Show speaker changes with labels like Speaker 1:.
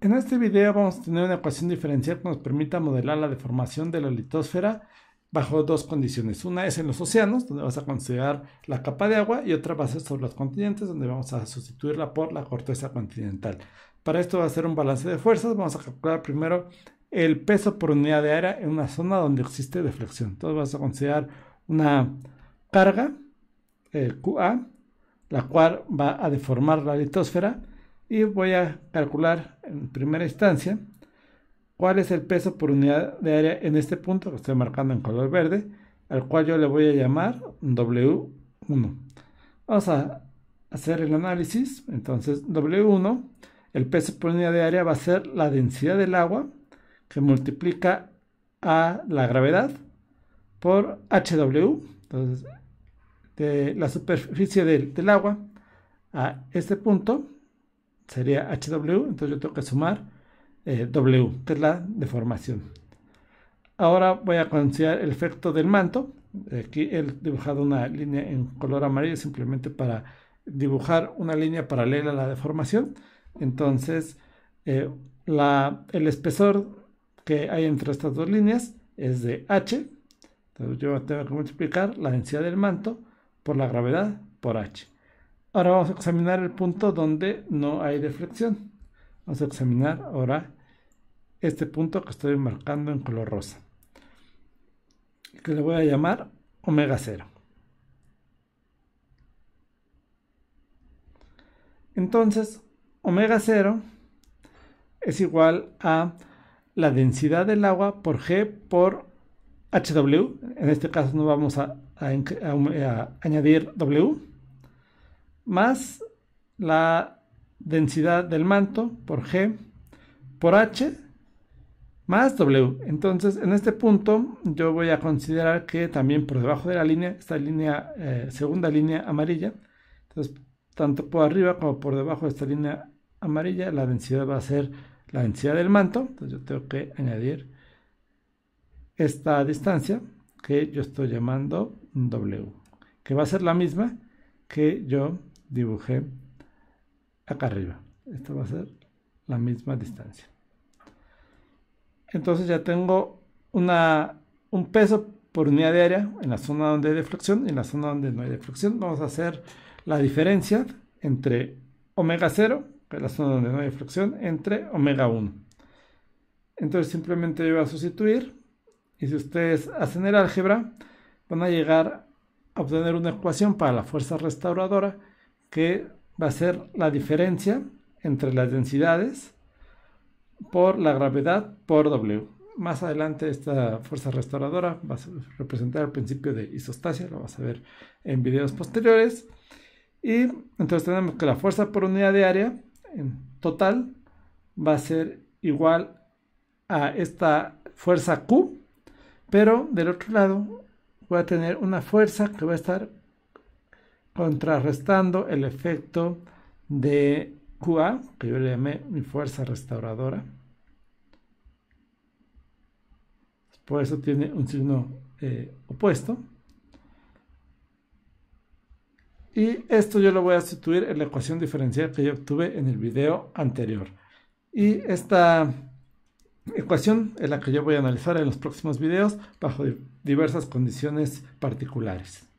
Speaker 1: En este video vamos a tener una ecuación diferencial que nos permita modelar la deformación de la litosfera bajo dos condiciones. Una es en los océanos, donde vas a considerar la capa de agua, y otra va a ser sobre los continentes, donde vamos a sustituirla por la corteza continental. Para esto va a ser un balance de fuerzas. Vamos a calcular primero el peso por unidad de área en una zona donde existe deflexión. Entonces vas a considerar una carga, el eh, QA, la cual va a deformar la litosfera y voy a calcular en primera instancia cuál es el peso por unidad de área en este punto que estoy marcando en color verde, al cual yo le voy a llamar W1. Vamos a hacer el análisis, entonces W1, el peso por unidad de área va a ser la densidad del agua que multiplica a la gravedad por HW, entonces de la superficie del, del agua a este punto sería HW, entonces yo tengo que sumar eh, W, que es la deformación. Ahora voy a considerar el efecto del manto. Aquí he dibujado una línea en color amarillo simplemente para dibujar una línea paralela a la deformación. Entonces, eh, la, el espesor que hay entre estas dos líneas es de H. Entonces yo tengo que multiplicar la densidad del manto por la gravedad por H. Ahora vamos a examinar el punto donde no hay deflexión. Vamos a examinar ahora este punto que estoy marcando en color rosa, que le voy a llamar omega 0. Entonces, omega 0 es igual a la densidad del agua por G por HW. En este caso no vamos a añadir W más la densidad del manto por G por H más W. Entonces, en este punto yo voy a considerar que también por debajo de la línea, esta línea, eh, segunda línea amarilla, entonces tanto por arriba como por debajo de esta línea amarilla, la densidad va a ser la densidad del manto. Entonces yo tengo que añadir esta distancia que yo estoy llamando W, que va a ser la misma que yo dibujé acá arriba. esto va a ser la misma distancia. Entonces ya tengo una, un peso por unidad de área en la zona donde hay deflexión y en la zona donde no hay deflexión. Vamos a hacer la diferencia entre omega 0, que es la zona donde no hay deflexión, entre omega 1. Entonces simplemente yo voy a sustituir y si ustedes hacen el álgebra van a llegar a obtener una ecuación para la fuerza restauradora que va a ser la diferencia entre las densidades por la gravedad por W. Más adelante esta fuerza restauradora va a representar el principio de isostasia, lo vas a ver en videos posteriores. Y entonces tenemos que la fuerza por unidad de área en total va a ser igual a esta fuerza Q, pero del otro lado voy a tener una fuerza que va a estar contrarrestando el efecto de QA, que yo le llamé mi fuerza restauradora. Por eso tiene un signo eh, opuesto. Y esto yo lo voy a sustituir en la ecuación diferencial que yo obtuve en el video anterior. Y esta ecuación es la que yo voy a analizar en los próximos videos bajo diversas condiciones particulares.